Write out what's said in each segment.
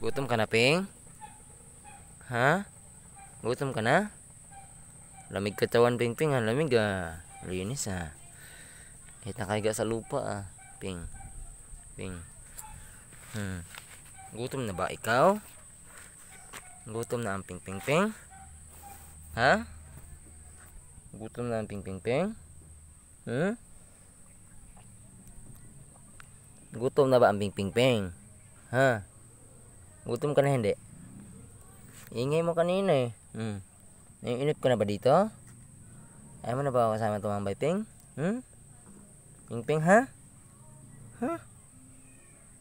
Gutom ka na, Ping? Ha? Gutom ka na? Lamig katawan, Ping Ping, ha? Lamig, ha? Linis, ha? Kahit nakaiga sa lupa, ha? Ping. Ping. Hmm. Gutom na ba ikaw? Gutom na ang Ping Ping Ping? Ha? Gutom na ang Ping Ping Ping? Hmm? Gutom na ba ang Ping Ping Ping? Ha? Gutom ka na hindi? Ingay mo kanina eh. Hmm. Naiinip ka na ba dito? Ayaw mo na ba kasama tumambay, Ping? Hmm? Ping Ping, ha? Ha? Huh?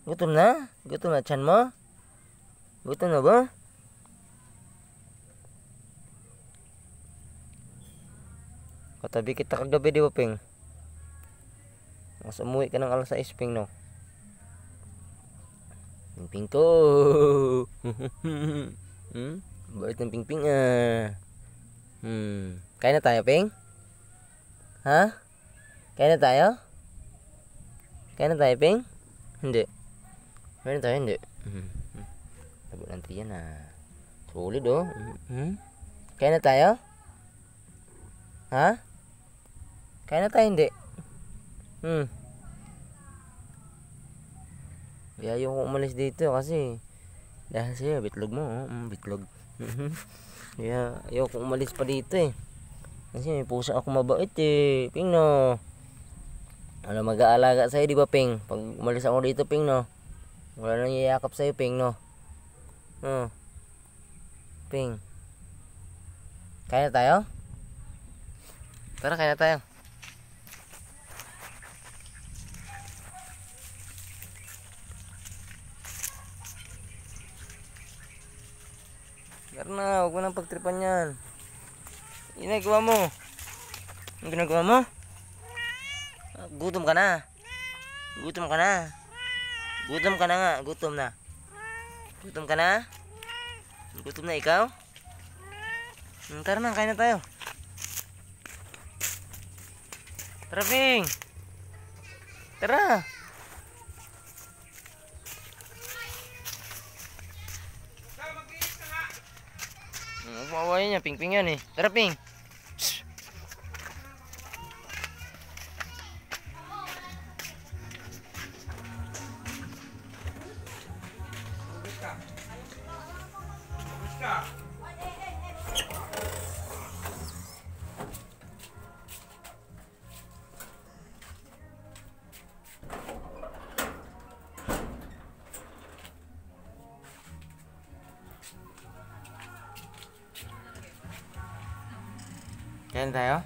Gutom na? Gutom na chan mo? Gutom na ba? Katabi kita kagabi, di ba, Ping? Mas umuwi ka ng alas 6, Ping, no? Pingping ko. hmm? Bait ng pingping ah. Hmm. Kain na tayo, Ping? Ha? Kain na tayo? Kain na tayo, Ping? Hindi. Kain na tayo, hindi. Hmm. Tabo ng triyan ah. Solid oh. Hmm? Kain na tayo? Ha? Kain na tayo, hindi. Hmm. Kaya ayaw umalis dito kasi dahil sa'yo, bitlog mo. Oh, mm, bitlog. Kaya ayaw ko umalis pa dito eh. Kasi may pusa ako mabait eh. Ping no. Ano mag-aalaga sa'yo, di ba Ping? Pag umalis ako dito, Ping no. Wala nang yayakap sa'yo, Ping no. Oh. Ping. Kaya tayo? Tara, kaya tayo. Karna, huwag mo nang pagtripan yan. Ginagawa mo. Ang ginagawa mo? Ah, gutom ka na. Gutom ka na. Gutom ka na nga. Gutom na. Gutom ka na? Gutom na ikaw? Hmm, tara na, kain na tayo. Tara, Ping. Tara. yun yan. Ping-ping yan eh. Tara, Ping. 干啥呀？